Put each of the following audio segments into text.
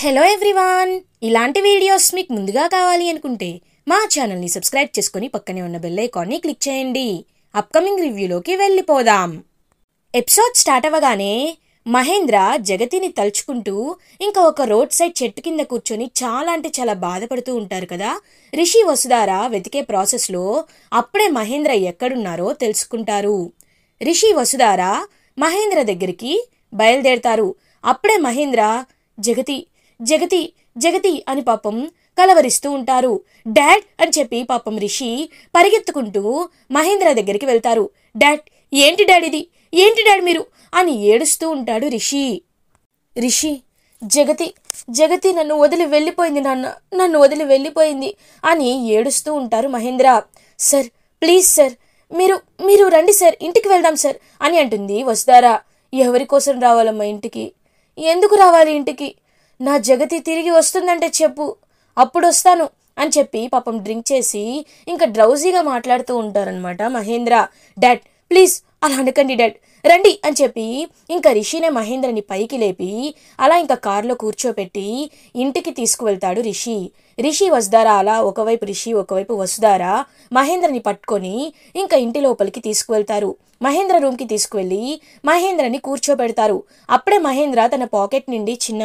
hello everyone ఇలాంటి videos మీకు ముందుగా కావాలి అనుకుంటే మా ఛానల్ని సబ్స్క్రైబ్ చేసుకుని పక్కనే ఉన్న బెల్ ఐకాన్ని క్లిక్ చేయండి అప్కమింగ్ రివ్యూలోకి వెళ్ళిపోదాం ఎపిసోడ్ స్టార్ట్ అవ్వగానే మహేంద్ర జగతిని తలుచుకుంటూ ఇంకా ఒక రోడ్ సైడ్ చెట్టు కింద కూర్చొని చాలా అంటే చాలా బాధపడుతూ ఉంటారు కదా రిషి వసుధార వెతికే ప్రాసెస్లో అప్పుడే మహేంద్ర ఎక్కడున్నారో తెలుసుకుంటారు రిషి వసుధార మహేంద్ర దగ్గరికి బయలుదేరతారు అప్పుడే మహేంద్ర జగతి జగతి జగతి అని పాపం కలవరిస్తూ ఉంటారు డాడ్ అని చెప్పి పాపం రిషి పరిగెత్తుకుంటూ మహేంద్ర దగ్గరికి వెళ్తారు డాడ్ ఏంటి డాడ్ ఇది ఏంటి డాడ్ మీరు అని ఏడుస్తూ ఉంటాడు రిషి రిషి జగతి జగతి నన్ను వదిలి వెళ్ళిపోయింది నాన్న నన్ను వదిలి వెళ్ళిపోయింది అని ఏడుస్తూ ఉంటారు మహేంద్ర సార్ ప్లీజ్ సార్ మీరు మీరు రండి సార్ ఇంటికి వెళ్దాం సార్ అని అంటుంది వస్తారా ఎవరి కోసం రావాలమ్మా ఇంటికి ఎందుకు రావాలి ఇంటికి నా జగతి తిరిగి వస్తుందంటే చెప్పు అప్పుడు వస్తాను అని చెప్పి పాపం డ్రింక్ చేసి ఇంకా డ్రౌజీగా మాట్లాడుతూ ఉంటారనమాట మహేంద్ర డాడ్ ప్లీజ్ అలా అనకండి డాడ్ రండి అని చెప్పి ఇంకా రిషినే మహేంద్రని పైకి లేపి అలా ఇంకా కారులో కూర్చోపెట్టి ఇంటికి తీసుకువెళ్తాడు రిషి రిషి వసుదారా అలా ఒకవైపు రిషి ఒకవైపు వసుదారా మహేంద్రని పట్టుకొని ఇంకా ఇంటి లోపలికి తీసుకువెళ్తారు మహేంద్ర రూమ్కి తీసుకువెళ్ళి మహేంద్రని కూర్చోబెడతారు అప్పుడే మహేంద్ర తన పాకెట్ నుండి చిన్న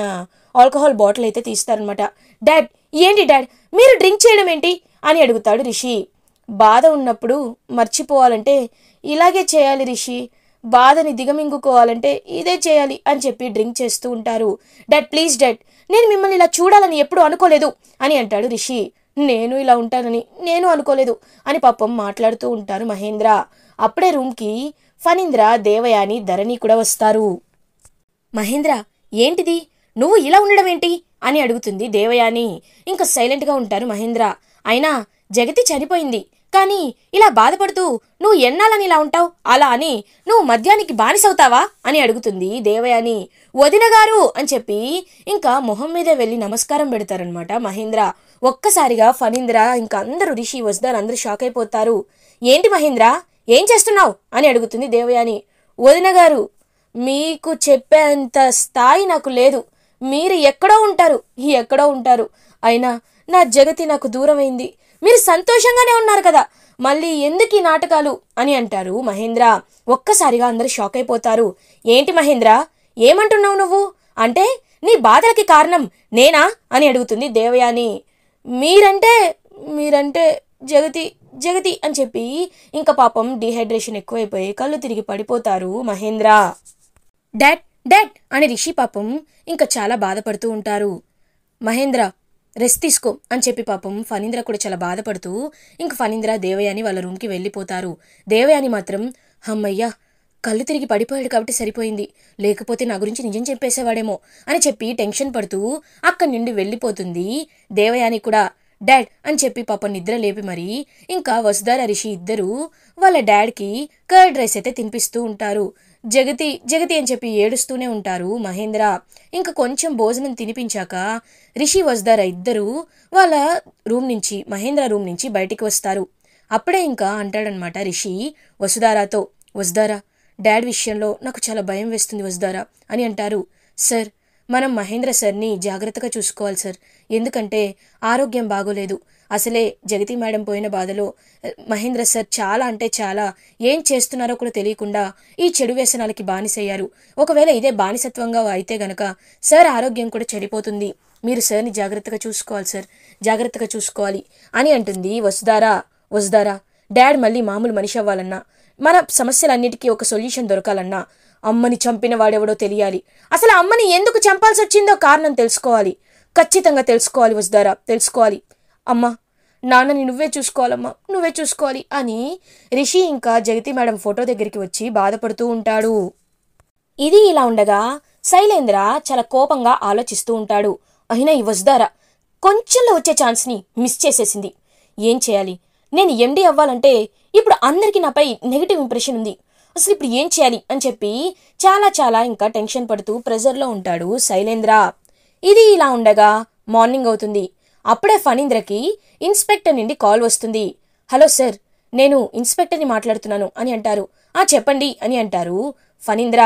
ఆల్కహాల్ బాటిల్ అయితే తీస్తారనమాట డాడ్ ఏంటి డాడ్ మీరు డ్రింక్ చేయడం ఏంటి అని అడుగుతాడు రిషి బాధ ఉన్నప్పుడు మర్చిపోవాలంటే ఇలాగే చేయాలి రిషి బాధని దిగమింగుకోవాలంటే ఇదే చేయాలి అని చెప్పి డ్రింక్ చేస్తూ ఉంటారు డాడ్ ప్లీజ్ డాడ్ నేను మిమ్మల్ని ఇలా చూడాలని ఎప్పుడు అనుకోలేదు అని అంటాడు రిషి నేను ఇలా ఉంటానని నేను అనుకోలేదు అని పాపం మాట్లాడుతూ ఉంటారు మహేంద్ర అప్పుడే రూమ్కి ఫనీంద్ర దేవయాని ధరణి కూడా వస్తారు మహేంద్ర ఏంటిది నువ్వు ఇలా ఉండడం ఏంటి అని అడుగుతుంది దేవయాని ఇంకా సైలెంట్గా ఉంటారు మహేంద్ర అయినా జగతి చనిపోయింది కానీ ఇలా బాధపడుతూ నువ్వు ఎన్నాలని ఇలా ఉంటావు అలా అని నువ్వు మద్యానికి బానిసవుతావా అని అడుగుతుంది దేవయాని వదినగారు అని చెప్పి ఇంకా మొహం మీదే వెళ్ళి నమస్కారం పెడతారనమాట మహేంద్ర ఒక్కసారిగా ఫణీంద్ర ఇంకా అందరూ రిషి వస్తారు అందరూ షాక్ అయిపోతారు ఏంటి మహేంద్ర ఏం చేస్తున్నావు అని అడుగుతుంది దేవయాని వదినగారు మీకు చెప్పేంత స్థాయి నాకు లేదు మీరు ఎక్కడో ఉంటారు ఎక్కడో ఉంటారు అయినా నా జగతి నాకు దూరమైంది మీరు సంతోషంగానే ఉన్నారు కదా మళ్ళీ ఎందుకు ఈ నాటకాలు అని అంటారు మహేంద్ర ఒక్కసారిగా అందరు షాక్ అయిపోతారు ఏంటి మహేంద్ర ఏమంటున్నావు నువ్వు అంటే నీ బాధలకి కారణం నేనా అని అడుగుతుంది దేవయాని మీరంటే మీరంటే జగతి జగతి అని చెప్పి ఇంకా పాపం డిహైడ్రేషన్ ఎక్కువైపోయి కళ్ళు తిరిగి పడిపోతారు మహేంద్ర డాట్ డాడ్ అని రిషి పాపం ఇంకా చాలా బాధపడుతూ ఉంటారు మహేంద్ర రెస్ట్ తీసుకో అని చెప్పి పాపం ఫనీంద్ర కూడా చాలా బాధపడుతూ ఇంక ఫనీంద్ర దేవయాని వాళ్ళ రూమ్కి వెళ్ళిపోతారు దేవయాని మాత్రం హమ్మయ్యా కళ్ళు తిరిగి పడిపోయాడు కాబట్టి సరిపోయింది లేకపోతే నా గురించి నిజం చెప్పేసేవాడేమో అని చెప్పి టెన్షన్ పడుతూ అక్కడి నుండి వెళ్ళిపోతుంది దేవయాని కూడా డాడ్ అని చెప్పి పాప నిద్ర లేపి మరి ఇంకా వసుధార రిషి ఇద్దరు వాళ్ళ డాడ్కి కర్డ్ రైస్ అయితే తినిపిస్తూ ఉంటారు జగతి జగతి అని చెప్పి ఏడుస్తూనే ఉంటారు మహేంద్ర ఇంకా కొంచెం భోజనం తినిపించాక రిషి వస్దారా ఇద్దరూ వాళ్ళ రూమ్ నుంచి మహేంద్ర రూమ్ నుంచి బయటికి వస్తారు అప్పుడే ఇంకా అంటాడనమాట రిషి వసుదారాతో వస్దారా డాడ్ విషయంలో నాకు చాలా భయం వేస్తుంది వసుదారా అని అంటారు సార్ మనం మహేంద్ర సార్ని జాగ్రత్తగా చూసుకోవాలి సార్ ఎందుకంటే ఆరోగ్యం బాగోలేదు అసలే జగతి మేడం పోయిన బాధలో మహేంద్ర సార్ చాలా అంటే చాలా ఏం చేస్తున్నారో కూడా తెలియకుండా ఈ చెడు వ్యసనాలకి బానిసయ్యారు ఒకవేళ ఇదే బానిసత్వంగా అయితే గనక సార్ ఆరోగ్యం కూడా చెడిపోతుంది మీరు సార్ని జాగ్రత్తగా చూసుకోవాలి సార్ జాగ్రత్తగా చూసుకోవాలి అని అంటుంది వసుదారా వసుదారా డాడ్ మళ్ళీ మామూలు మనిషి అవ్వాలన్నా మన సమస్యలన్నిటికీ ఒక సొల్యూషన్ దొరకాలన్నా అమ్మని చంపిన వాడెవడో తెలియాలి అసలు అమ్మని ఎందుకు చంపాల్సి వచ్చిందో కారణం తెలుసుకోవాలి ఖచ్చితంగా తెలుసుకోవాలి వసుదారా తెలుసుకోవాలి అమ్మా నాన్నని నువ్వే చూసుకోవాలమ్మా నువ్వే చూసుకోవాలి అని రిషి ఇంకా జగతి మేడం ఫోటో దగ్గరికి వచ్చి బాధపడుతూ ఉంటాడు ఇది ఇలా ఉండగా శైలేంద్ర చాలా కోపంగా ఆలోచిస్తూ ఉంటాడు అయినా ఈ వసుదారా కొంచెంలో వచ్చే ఛాన్స్ని మిస్ చేసేసింది ఏం చేయాలి నేను ఎండి అవ్వాలంటే ఇప్పుడు అందరికీ నాపై నెగిటివ్ ఇంప్రెషన్ ఉంది అసలు ఇప్పుడు ఏం చేయాలి అని చెప్పి చాలా చాలా ఇంకా టెన్షన్ పడుతూ ప్రెజర్లో ఉంటాడు శైలేంద్ర ఇది ఇలా ఉండగా మార్నింగ్ అవుతుంది అప్పుడే ఫణీంద్రకి ఇన్స్పెక్టర్ నుండి కాల్ వస్తుంది హలో సార్ నేను ఇన్స్పెక్టర్ని మాట్లాడుతున్నాను అని అంటారు ఆ చెప్పండి అని అంటారు ఫణీంద్ర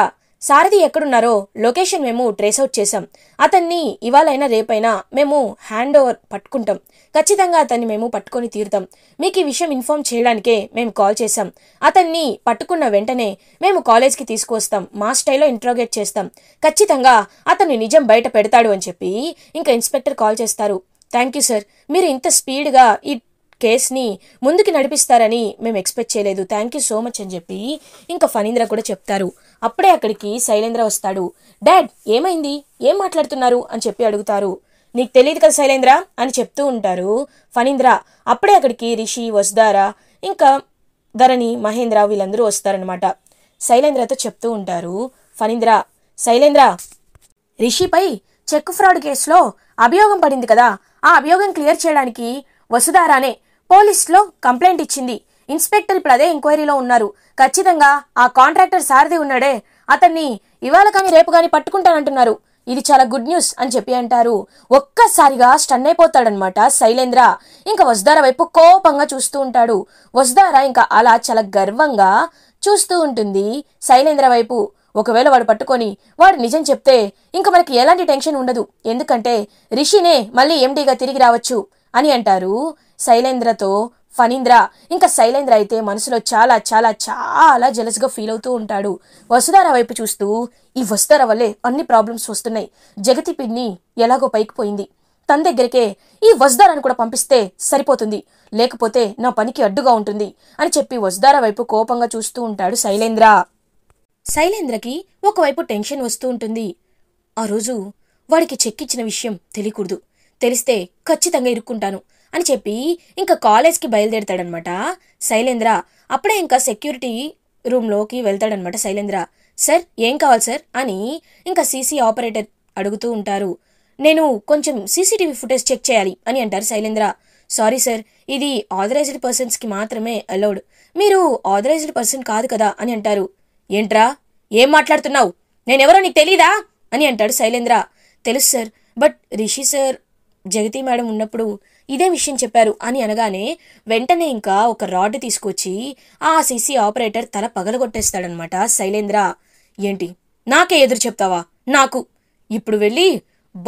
సారథి ఎక్కడున్నారో లొకేషన్ మేము ట్రేస్ అవుట్ చేశాం అతన్ని ఇవాళైనా రేపైనా మేము హ్యాండ్ ఓవర్ పట్టుకుంటాం ఖచ్చితంగా అతన్ని మేము పట్టుకొని తీరుతాం మీకు ఈ విషయం ఇన్ఫామ్ చేయడానికే మేము కాల్ చేశాం అతన్ని పట్టుకున్న వెంటనే మేము కాలేజ్కి తీసుకువస్తాం మా స్టైల్లో ఇంట్రోగేట్ చేస్తాం ఖచ్చితంగా అతన్ని నిజం బయట పెడతాడు అని చెప్పి ఇంకా ఇన్స్పెక్టర్ కాల్ చేస్తారు థ్యాంక్ యూ సార్ మీరు ఇంత స్పీడ్గా ఈ కేస్ని ముందుకు నడిపిస్తారని మేము ఎక్స్పెక్ట్ చేయలేదు థ్యాంక్ యూ సో మచ్ అని చెప్పి ఇంకా ఫణీంద్ర కూడా చెప్తారు అప్పుడే అక్కడికి శైలేంద్ర వస్తాడు డాడ్ ఏమైంది ఏం మాట్లాడుతున్నారు అని చెప్పి అడుగుతారు నీకు తెలియదు కదా శైలేంద్ర అని చెప్తూ ఉంటారు ఫణీంద్ర అప్పుడే అక్కడికి రిషి వసుదారా ఇంకా ధరణి మహేంద్ర వీళ్ళందరూ వస్తారనమాట శైలేంద్రతో చెప్తూ ఉంటారు ఫణీంద్ర శైలేంద్ర రిషిపై చెక్ ఫ్రాడ్ కేసులో అభియోగం పడింది కదా ఆ అభియోగం క్లియర్ చేయడానికి వసుధారానే పోలీస్లో కంప్లైంట్ ఇచ్చింది ఇన్స్పెక్టర్ ఇప్పుడు అదే ఎంక్వైరీలో ఉన్నారు ఖచ్చితంగా ఆ కాంట్రాక్టర్ సారథి ఉన్నాడే అతన్ని ఇవాళ కానీ రేపు కానీ పట్టుకుంటానంటున్నారు ఇది చాలా గుడ్ న్యూస్ అని చెప్పి అంటారు ఒక్కసారిగా స్టన్ అయిపోతాడనమాట శైలేంద్ర ఇంకా వసుధార వైపు కోపంగా చూస్తూ ఉంటాడు వసుధార ఇంకా అలా చాలా గర్వంగా చూస్తూ ఉంటుంది శైలేంద్ర వైపు ఒకవేళ వాడు పట్టుకొని వాడు నిజం చెప్తే ఇంక మనకి ఎలాంటి టెన్షన్ ఉండదు ఎందుకంటే రిషినే మళ్ళీ ఎండీగా తిరిగి రావచ్చు అని అంటారు శైలేంద్రతో ఫణీంద్ర ఇంకా శైలేంద్ర అయితే మనసులో చాలా చాలా చాలా జలసుగా ఫీల్ అవుతూ ఉంటాడు వసుధార వైపు చూస్తూ ఈ వసుధార వల్లే అన్ని ప్రాబ్లమ్స్ వస్తున్నాయి జగతి పిన్ని ఎలాగో పైకి పోయింది తన దగ్గరికే ఈ వసుధారాన్ని కూడా పంపిస్తే సరిపోతుంది లేకపోతే నా పనికి అడ్డుగా ఉంటుంది అని చెప్పి వసుధార వైపు కోపంగా చూస్తూ ఉంటాడు శైలేంద్ర శైలేంద్రకి ఒకవైపు టెన్షన్ వస్తూ ఉంటుంది ఆ రోజు వాడికి చెక్ ఇచ్చిన విషయం తెలియకూడదు తెలిస్తే ఖచ్చితంగా ఇరుక్కుంటాను అని చెప్పి ఇంకా కాలేజ్కి బయలుదేరతాడనమాట శైలేంద్ర అప్పుడే ఇంకా సెక్యూరిటీ రూమ్లోకి వెళ్తాడనమాట శైలేంద్ర సార్ ఏం కావాలి సార్ అని ఇంకా సీసీ ఆపరేటర్ అడుగుతూ ఉంటారు నేను కొంచెం సీసీటీవీ ఫుటేజ్ చెక్ చేయాలి అని అంటారు శైలేంద్ర సారీ సార్ ఇది ఆథరైజ్డ్ పర్సన్స్కి మాత్రమే అలౌడ్ మీరు ఆథరైజ్డ్ పర్సన్ కాదు కదా అని అంటారు ఏంట్రా ఏం మాట్లాడుతున్నావు నేనెవరో నీకు తెలీదా అని అంటాడు శైలేంద్ర తెలుసు sir but Rishi sir Jagathi madam ఉన్నప్పుడు ఇదే విషయం చెప్పారు అని అనగానే వెంటనే ఇంకా ఒక రాడ్ తీసుకొచ్చి ఆ సీసీ ఆపరేటర్ తల పగలగొట్టేస్తాడనమాట శైలేంద్ర ఏంటి నాకే ఎదురు చెప్తావా నాకు ఇప్పుడు వెళ్ళి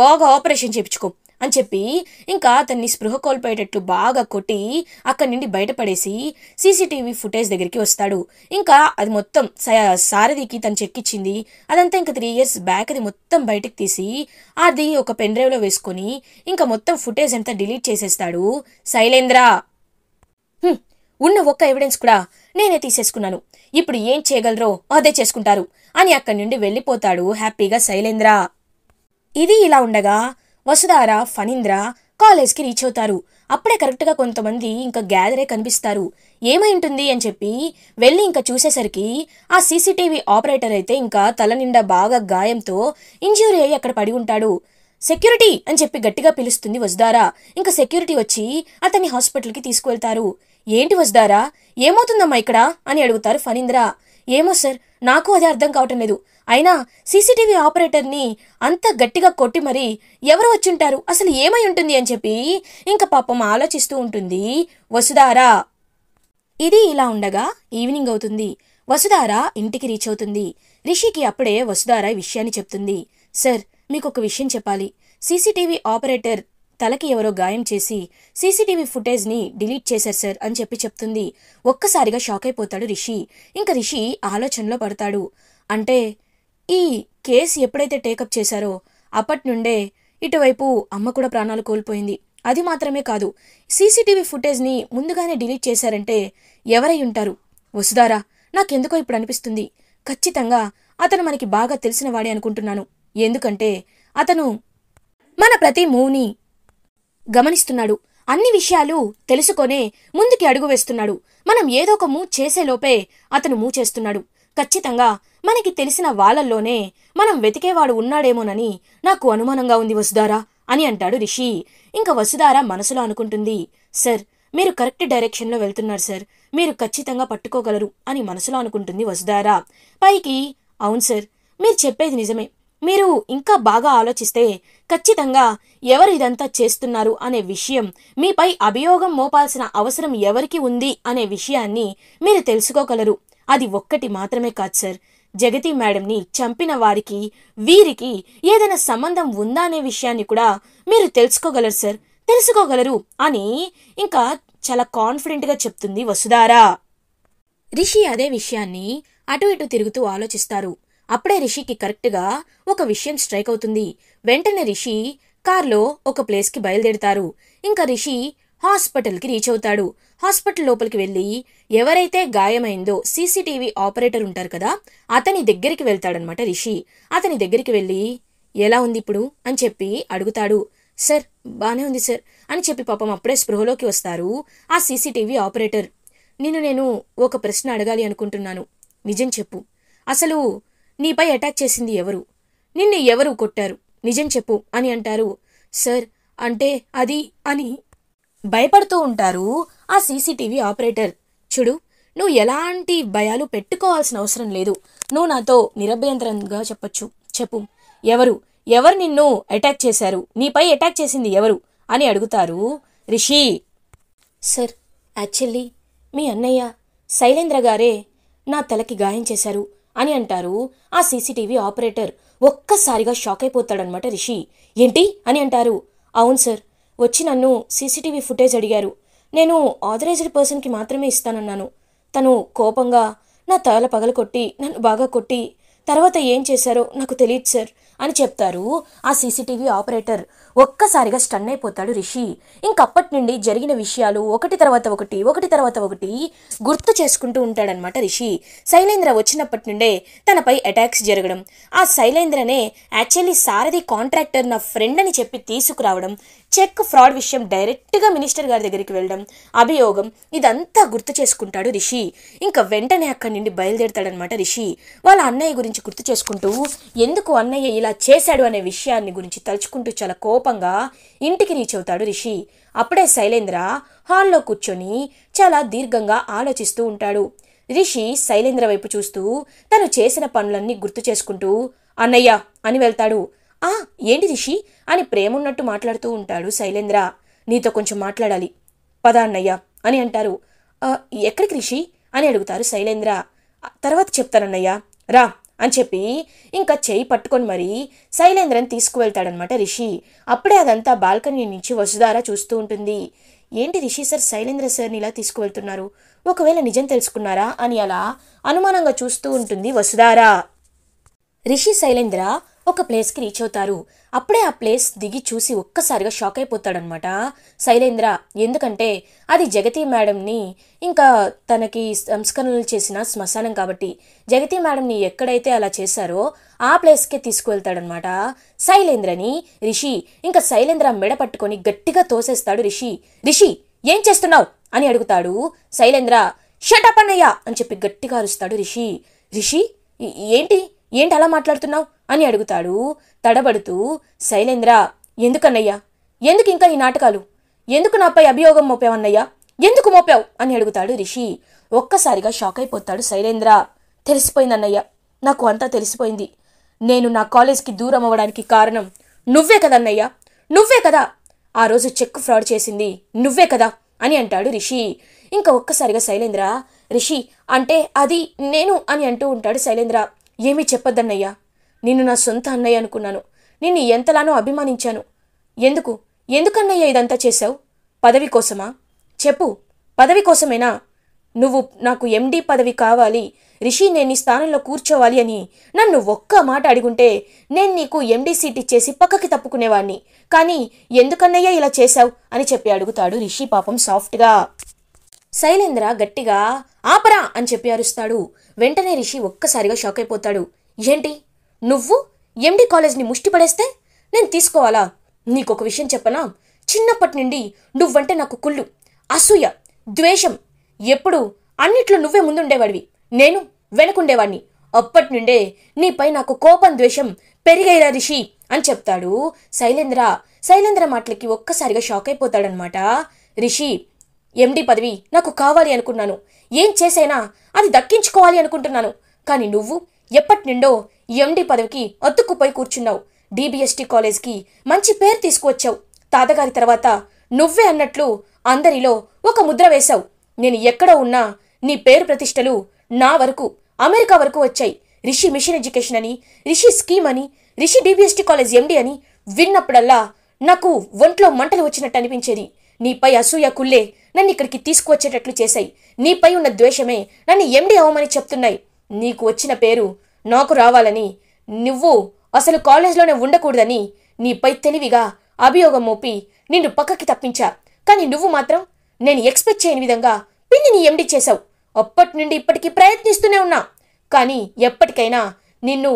బాగా ఆపరేషన్ చేయించుకో అని చెప్పి ఇంకా అతన్ని స్పృహ కోల్పోయేటట్లు బాగా కొట్టి అక్కడి నుండి బయటపడేసి సీసీటీవీ ఫుటేజ్ దగ్గరికి వస్తాడు ఇంకా అది మొత్తం సారథికి తను చెక్కిచ్చింది అదంతా ఇంకా త్రీ ఇయర్స్ బ్యాక్ అది మొత్తం బయటకు తీసి అది ఒక పెన్ డ్రైవ్లో వేసుకొని ఇంకా మొత్తం ఫుటేజ్ అంతా డిలీట్ చేసేస్తాడు శైలేంద్ర ఉన్న ఒక్క ఎవిడెన్స్ కూడా నేనే తీసేసుకున్నాను ఇప్పుడు ఏం చేయగలరో అదే చేసుకుంటారు అని అక్కడి నుండి వెళ్ళిపోతాడు హ్యాపీగా శైలేంద్ర ఇది ఇలా ఉండగా వసుధార ఫణీంద్ర కాలేజ్కి రీచ్ అవుతారు అప్పుడే కరెక్ట్గా కొంతమంది ఇంకా గ్యాదరే కనిపిస్తారు ఏమై ఉంటుంది అని చెప్పి వెళ్ళి ఇంకా చూసేసరికి ఆ సీసీటీవీ ఆపరేటర్ అయితే ఇంకా తల నిండా బాగా గాయంతో ఇంజ్యూరీ అయ్యి అక్కడ పడి ఉంటాడు సెక్యూరిటీ అని చెప్పి గట్టిగా పిలుస్తుంది వసుదారా ఇంకా సెక్యూరిటీ వచ్చి అతన్ని హాస్పిటల్కి తీసుకువెళ్తారు ఏంటి వసుదారా ఏమవుతుందమ్మా ఇక్కడ అని అడుగుతారు ఫణీంద్ర ఏమో సార్ నాకు అది అర్థం కావటం లేదు అయినా సీసీటీవీ ఆపరేటర్ని అంత గట్టిగా కొట్టి మరి ఎవరు ఉంటారు అసలు ఏమై ఉంటుంది అని చెప్పి ఇంకా పాపం ఆలోచిస్తూ ఉంటుంది వసుధారా ఇది ఇలా ఉండగా ఈవినింగ్ అవుతుంది వసుధార ఇంటికి రీచ్ అవుతుంది రిషికి అప్పుడే వసుధార విషయాన్ని చెప్తుంది సార్ మీకు ఒక విషయం చెప్పాలి సీసీటీవీ ఆపరేటర్ తలకి ఎవరో గాయం చేసి సీసీటీవీ ఫుటేజ్ని డిలీట్ చేశారు సార్ అని చెప్పి చెప్తుంది ఒక్కసారిగా షాక్ అయిపోతాడు రిషి ఇంకా రిషి ఆలోచనలో పడతాడు అంటే ఈ కేసు ఎప్పుడైతే టేకప్ చేశారో అప్పటి నుండే ఇటువైపు అమ్మ కూడా ప్రాణాలు కోల్పోయింది అది మాత్రమే కాదు సీసీటీవీ ఫుటేజ్ని ముందుగానే డిలీట్ చేశారంటే ఎవరై ఉంటారు వసుదారా నాకెందుకో ఇప్పుడు అనిపిస్తుంది ఖచ్చితంగా అతను మనకి బాగా తెలిసిన వాడే అనుకుంటున్నాను ఎందుకంటే అతను మన ప్రతి మూవ్ని గమనిస్తున్నాడు అన్ని విషయాలు తెలుసుకొనే ముందుకి అడుగు వేస్తున్నాడు మనం ఏదో ఒక మూ చేసేలోపే అతను మూ చేస్తున్నాడు ఖచ్చితంగా మనకి తెలిసిన వాళ్ళల్లోనే మనం వెతికేవాడు ఉన్నాడేమోనని నాకు అనుమానంగా ఉంది వసుధారా అని అంటాడు రిషి ఇంకా వసుధారా మనసులో అనుకుంటుంది సార్ మీరు కరెక్ట్ డైరెక్షన్లో వెళ్తున్నారు సార్ మీరు ఖచ్చితంగా పట్టుకోగలరు అని మనసులో అనుకుంటుంది వసుధారా పైకి అవును సార్ మీరు చెప్పేది నిజమే మీరు ఇంకా బాగా ఆలోచిస్తే ఖచ్చితంగా ఎవరు ఇదంతా చేస్తున్నారు అనే విషయం మీపై అభియోగం మోపాల్సిన అవసరం ఎవరికి ఉంది అనే విషయాన్ని మీరు తెలుసుకోగలరు అది ఒక్కటి మాత్రమే కాదు సార్ జగతి మేడంని చంపిన వారికి వీరికి ఏదైనా సంబంధం ఉందా అనే విషయాన్ని కూడా మీరు తెలుసుకోగలరు సార్ తెలుసుకోగలరు అని ఇంకా చాలా కాన్ఫిడెంట్గా చెప్తుంది వసుధారా రిషి అదే విషయాన్ని అటు ఇటు తిరుగుతూ ఆలోచిస్తారు అప్పుడే రిషికి కరెక్ట్గా ఒక విషయం స్ట్రైక్ అవుతుంది వెంటనే రిషి కార్లో ఒక ప్లేస్కి బయలుదేరుతారు ఇంకా రిషి హాస్పిటల్కి రీచ్ అవుతాడు హాస్పిటల్ లోపలికి వెళ్ళి ఎవరైతే గాయమైందో సీసీటీవీ ఆపరేటర్ ఉంటారు కదా అతని దగ్గరికి వెళ్తాడనమాట రిషి అతని దగ్గరికి వెళ్ళి ఎలా ఉంది ఇప్పుడు అని చెప్పి అడుగుతాడు సార్ బానే ఉంది సార్ అని చెప్పి పాపం అప్పుడే స్పృహలోకి వస్తారు ఆ సీసీటీవీ ఆపరేటర్ నిన్ను నేను ఒక ప్రశ్న అడగాలి అనుకుంటున్నాను నిజం చెప్పు అసలు నీపై అటాక్ చేసింది ఎవరు నిన్ను ఎవరు కొట్టారు నిజం చెప్పు అని అంటారు సార్ అంటే అది అని భయపడుతూ ఉంటారు ఆ సీసీటీవీ ఆపరేటర్ చూడు నువ్వు ఎలాంటి భయాలు పెట్టుకోవాల్సిన అవసరం లేదు నువ్వు నాతో నిరభ్యంతరంగా చెప్పొచ్చు చెప్పు ఎవరు ఎవరు నిన్ను అటాక్ చేశారు నీపై అటాక్ చేసింది ఎవరు అని అడుగుతారు రిషి సార్ యాక్చువల్లీ మీ అన్నయ్య శైలేంద్ర గారే నా తలకి గాయం చేశారు అని అంటారు ఆ సీసీటీవీ ఆపరేటర్ ఒక్కసారిగా షాక్ అయిపోతాడనమాట రిషి ఏంటి అని అంటారు అవును సార్ వచ్చి నన్ను సీసీటీవీ ఫుటేజ్ అడిగారు నేను ఆథరైజ్డ్ పర్సన్కి మాత్రమే ఇస్తానన్నాను తను కోపంగా నా తల పగల కొట్టి నన్ను బాగా కొట్టి తర్వాత ఏం చేశారో నాకు తెలియదు సార్ అని చెప్తారు ఆ సీసీటీవీ ఆపరేటర్ ఒక్కసారిగా స్టన్ అయిపోతాడు రిషి ఇంకప్పటి నుండి జరిగిన విషయాలు ఒకటి తర్వాత ఒకటి ఒకటి తర్వాత ఒకటి గుర్తు చేసుకుంటూ ఉంటాడనమాట రిషి శైలేంద్ర వచ్చినప్పటి నుండే తనపై అటాక్స్ జరగడం ఆ శైలేంద్రనే యాక్చువల్లీ సారథి కాంట్రాక్టర్ నా ఫ్రెండ్ అని చెప్పి తీసుకురావడం చెక్ ఫ్రాడ్ విషయం డైరెక్ట్గా మినిస్టర్ గారి దగ్గరికి వెళ్ళడం అభియోగం ఇదంతా గుర్తు చేసుకుంటాడు రిషి ఇంకా వెంటనే అక్కడి నుండి బయలుదేరుతాడనమాట రిషి వాళ్ళ అన్నయ్య గురించి గుర్తు చేసుకుంటూ ఎందుకు అన్నయ్య ఇలా చేశాడు అనే విషయాన్ని గురించి తలుచుకుంటూ చాలా కోపంగా ఇంటికి రీచ్ అవుతాడు రిషి అప్పుడే శైలేంద్ర హాల్లో కూర్చొని చాలా దీర్ఘంగా ఆలోచిస్తూ ఉంటాడు రిషి శైలేంద్ర వైపు చూస్తూ తను చేసిన పనులన్నీ గుర్తు చేసుకుంటూ అన్నయ్య అని వెళ్తాడు ఆ ఏంటి రిషి అని ప్రేమున్నట్టు మాట్లాడుతూ ఉంటాడు శైలేంద్ర నీతో కొంచెం మాట్లాడాలి పద అని అంటారు ఎక్కడికి రిషి అని అడుగుతారు శైలేంద్ర తర్వాత చెప్తానన్నయ్య రా అని చెప్పి ఇంకా చేయి పట్టుకొని మరీ శైలేంద్రని తీసుకువెళ్తాడనమాట రిషి అప్పుడే అదంతా బాల్కనీ నుంచి వసుధారా చూస్తూ ఉంటుంది ఏంటి రిషి సార్ శైలేంద్ర సార్ని ఇలా తీసుకువెళ్తున్నారు ఒకవేళ నిజం తెలుసుకున్నారా అని అలా అనుమానంగా చూస్తూ ఉంటుంది వసుధారా రిషి శైలేంద్ర ఒక ప్లేస్కి రీచ్ అవుతారు అప్పుడే ఆ ప్లేస్ దిగి చూసి ఒక్కసారిగా షాక్ అయిపోతాడనమాట శైలేంద్ర ఎందుకంటే అది జగతి మేడంని ఇంకా తనకి సంస్కరణలు చేసిన శ్మశానం కాబట్టి జగతి మేడంని ఎక్కడైతే అలా చేశారో ఆ ప్లేస్కే తీసుకువెళ్తాడనమాట శైలేంద్రని రిషి ఇంకా శైలేంద్ర మెడ పట్టుకొని గట్టిగా తోసేస్తాడు రిషి రిషి ఏం చేస్తున్నావు అని అడుగుతాడు శైలేంద్ర షటప్ అన్నయ్యా అని చెప్పి గట్టిగా అరుస్తాడు రిషి రిషి ఏంటి ఏంటి అలా మాట్లాడుతున్నావు అని అడుగుతాడు తడబడుతూ శైలేంద్ర ఎందుకన్నయ్యా ఎందుకు ఇంకా ఈ నాటకాలు ఎందుకు నాపై అభియోగం మోపావన్నయ్యా ఎందుకు మోపావు అని అడుగుతాడు రిషి ఒక్కసారిగా షాక్ అయిపోతాడు శైలేంద్ర తెలిసిపోయిందన్నయ్య నాకు అంతా తెలిసిపోయింది నేను నా కాలేజ్కి దూరం అవ్వడానికి కారణం నువ్వే కదన్నయ్య నువ్వే కదా ఆ రోజు చెక్ ఫ్రాడ్ చేసింది నువ్వే కదా అని అంటాడు రిషి ఇంకా ఒక్కసారిగా శైలేంద్ర రిషి అంటే అది నేను అని అంటూ ఉంటాడు శైలేంద్ర ఏమీ చెప్పద్దన్నయ్యా నిన్ను నా సొంత అన్నయ్య అనుకున్నాను నిన్ను ఎంతలానో అభిమానించాను ఎందుకు ఎందుకన్నయ్య ఇదంతా చేశావు పదవి కోసమా చెప్పు పదవి కోసమేనా నువ్వు నాకు ఎండీ పదవి కావాలి రిషి నేను నీ స్థానంలో కూర్చోవాలి అని నన్ను ఒక్క మాట అడిగుంటే నేను నీకు ఎండీ సీట్ ఇచ్చేసి పక్కకి తప్పుకునేవాణ్ణి కానీ ఎందుకన్నయ్యా ఇలా చేశావు అని చెప్పి అడుగుతాడు రిషి పాపం సాఫ్ట్గా శైలేంద్ర గట్టిగా ఆపరా అని చెప్పి అరుస్తాడు వెంటనే రిషి ఒక్కసారిగా షాక్ అయిపోతాడు ఏంటి నువ్వు ఎండి కాలేజ్ని ముష్టి పడేస్తే నేను తీసుకోవాలా నీకొక విషయం చెప్పనా చిన్నప్పటి నుండి నువ్వంటే నాకు కుళ్ళు అసూయ ద్వేషం ఎప్పుడు అన్నిట్లో నువ్వే ముందుండేవాడివి నేను వెనుకుండేవాడిని అప్పటి నుండే నీపై నాకు కోపం ద్వేషం పెరిగైరా రిషి అని చెప్తాడు శైలేంద్ర శైలేంద్ర మాటలకి ఒక్కసారిగా షాక్ అయిపోతాడనమాట రిషి ఎండి పదవి నాకు కావాలి అనుకున్నాను ఏం చేసైనా అది దక్కించుకోవాలి అనుకుంటున్నాను కానీ నువ్వు ఎప్పటి నుండో ఎండి పదవికి అతుక్కుపోయి కూర్చున్నావు డిబిఎస్టి కాలేజ్కి మంచి పేరు తీసుకువచ్చావు తాతగారి తర్వాత నువ్వే అన్నట్లు అందరిలో ఒక ముద్ర వేశావు నేను ఎక్కడ ఉన్నా నీ పేరు ప్రతిష్టలు నా వరకు అమెరికా వరకు వచ్చాయి రిషి మిషన్ ఎడ్యుకేషన్ అని రిషి స్కీమ్ అని రిషి డీబీఎస్టీ కాలేజ్ ఎండి అని విన్నప్పుడల్లా నాకు ఒంట్లో మంటలు వచ్చినట్టు అనిపించేది నీపై అసూయ కుల్లే నన్ను ఇక్కడికి తీసుకువచ్చేటట్లు చేశాయి నీపై ఉన్న ద్వేషమే నన్ను ఎండి అవ్వమని చెప్తున్నాయి నీకు వచ్చిన పేరు నాకు రావాలని నువ్వు అసలు కాలేజ్లోనే ఉండకూడదని నీపై తెలివిగా అభియోగం మోపి నిన్ను పక్కకి తప్పించా కానీ నువ్వు మాత్రం నేను ఎక్స్పెక్ట్ చేయని విధంగా పిన్ని నీ ఎండి చేశావు అప్పటి నుండి ఇప్పటికీ ప్రయత్నిస్తూనే ఉన్నా కానీ ఎప్పటికైనా నిన్ను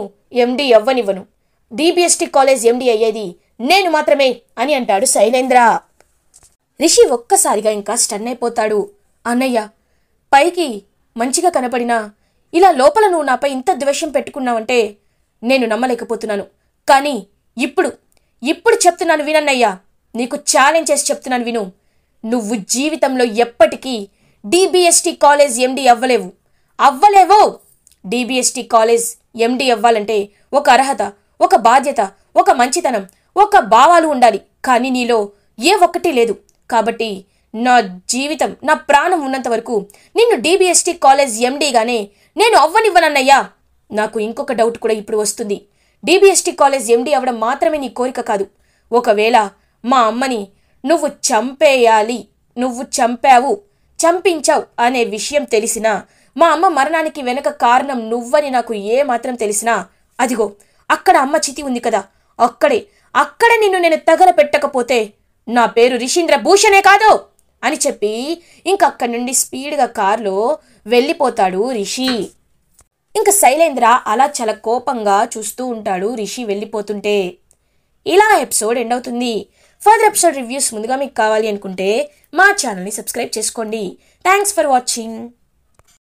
ఎండి ఎవ్వనివ్వను డీబీఎస్టీ కాలేజ్ ఎండి అయ్యేది నేను మాత్రమే అని అంటాడు శైలేంద్ర రిషి ఒక్కసారిగా ఇంకా స్టన్ అయిపోతాడు అన్నయ్య పైకి మంచిగా కనపడినా ఇలా లోపల నువ్వు నాపై ఇంత ద్వేషం పెట్టుకున్నావంటే నేను నమ్మలేకపోతున్నాను కానీ ఇప్పుడు ఇప్పుడు చెప్తున్నాను వినన్నయ్యా నీకు ఛాలెంజ్ చేసి చెప్తున్నాను విను నువ్వు జీవితంలో ఎప్పటికీ డిబిఎస్టీ కాలేజ్ ఎండి అవ్వలేవు అవ్వలేవో డిబిఎస్టీ కాలేజ్ ఎండి అవ్వాలంటే ఒక అర్హత ఒక బాధ్యత ఒక మంచితనం ఒక భావాలు ఉండాలి కానీ నీలో ఏ ఒక్కటి లేదు కాబట్టి నా జీవితం నా ప్రాణం ఉన్నంత వరకు నిన్ను డీబీఎస్టీ కాలేజ్ ఎండీగానే నేను అవ్వనివ్వనన్నయ్యా నాకు ఇంకొక డౌట్ కూడా ఇప్పుడు వస్తుంది డీబీఎస్టీ కాలేజ్ ఎండీ అవ్వడం మాత్రమే నీ కోరిక కాదు ఒకవేళ మా అమ్మని నువ్వు చంపేయాలి నువ్వు చంపావు చంపించావు అనే విషయం తెలిసినా మా అమ్మ మరణానికి వెనక కారణం నువ్వని నాకు ఏ మాత్రం తెలిసినా అదిగో అక్కడ అమ్మ చితి ఉంది కదా అక్కడే అక్కడ నిన్ను నేను తగల పెట్టకపోతే నా పేరు రిషీంద్ర భూషణే కాదు అని చెప్పి ఇంకక్కడి నుండి స్పీడ్గా కారులో వెళ్ళిపోతాడు రిషి ఇంకా శైలేంద్ర అలా చాలా కోపంగా చూస్తూ ఉంటాడు రిషి వెళ్ళిపోతుంటే ఇలా ఎపిసోడ్ ఎండ్ అవుతుంది ఫర్దర్ ఎపిసోడ్ రివ్యూస్ ముందుగా మీకు కావాలి అనుకుంటే మా ఛానల్ని సబ్స్క్రైబ్ చేసుకోండి థ్యాంక్స్ ఫర్ వాచింగ్